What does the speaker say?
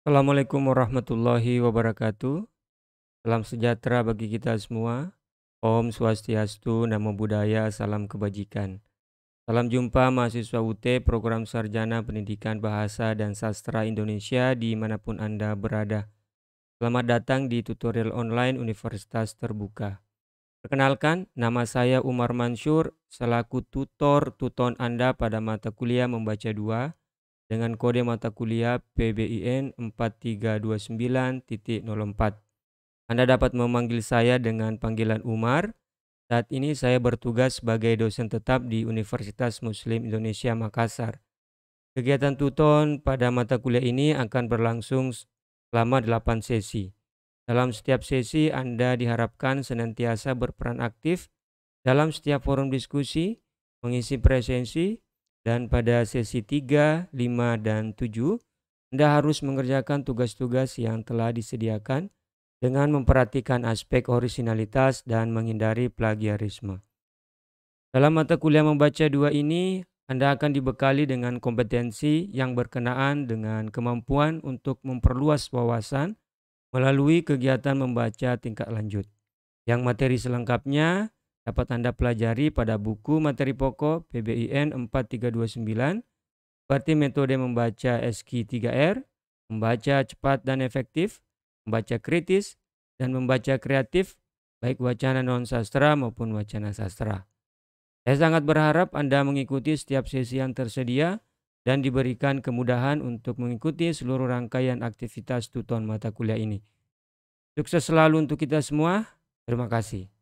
Assalamualaikum warahmatullahi wabarakatuh. Salam sejahtera bagi kita semua. Om Swastiastu, Namo Buddhaya, Salam Kebajikan. Salam jumpa mahasiswa UT Program Sarjana Pendidikan Bahasa dan Sastra Indonesia dimanapun Anda berada. Selamat datang di tutorial online Universitas Terbuka. Perkenalkan, nama saya Umar Mansur, selaku tutor tuton Anda pada mata kuliah Membaca 2 dengan kode mata kuliah PBIN 4329.04. Anda dapat memanggil saya dengan panggilan Umar. Saat ini saya bertugas sebagai dosen tetap di Universitas Muslim Indonesia Makassar. Kegiatan tuton pada mata kuliah ini akan berlangsung selama 8 sesi. Dalam setiap sesi, Anda diharapkan senantiasa berperan aktif dalam setiap forum diskusi, mengisi presensi, dan pada sesi 3, 5, dan 7, Anda harus mengerjakan tugas-tugas yang telah disediakan dengan memperhatikan aspek orisinalitas dan menghindari plagiarisme. Dalam mata kuliah membaca dua ini, Anda akan dibekali dengan kompetensi yang berkenaan dengan kemampuan untuk memperluas wawasan melalui kegiatan membaca tingkat lanjut. Yang materi selengkapnya dapat Anda pelajari pada buku materi pokok PBIN 4329, seperti metode membaca SQ3R, membaca cepat dan efektif, membaca kritis, dan membaca kreatif, baik wacana non-sastra maupun wacana sastra. Saya sangat berharap Anda mengikuti setiap sesi yang tersedia dan diberikan kemudahan untuk mengikuti seluruh rangkaian aktivitas tuton mata kuliah ini. Sukses selalu untuk kita semua. Terima kasih.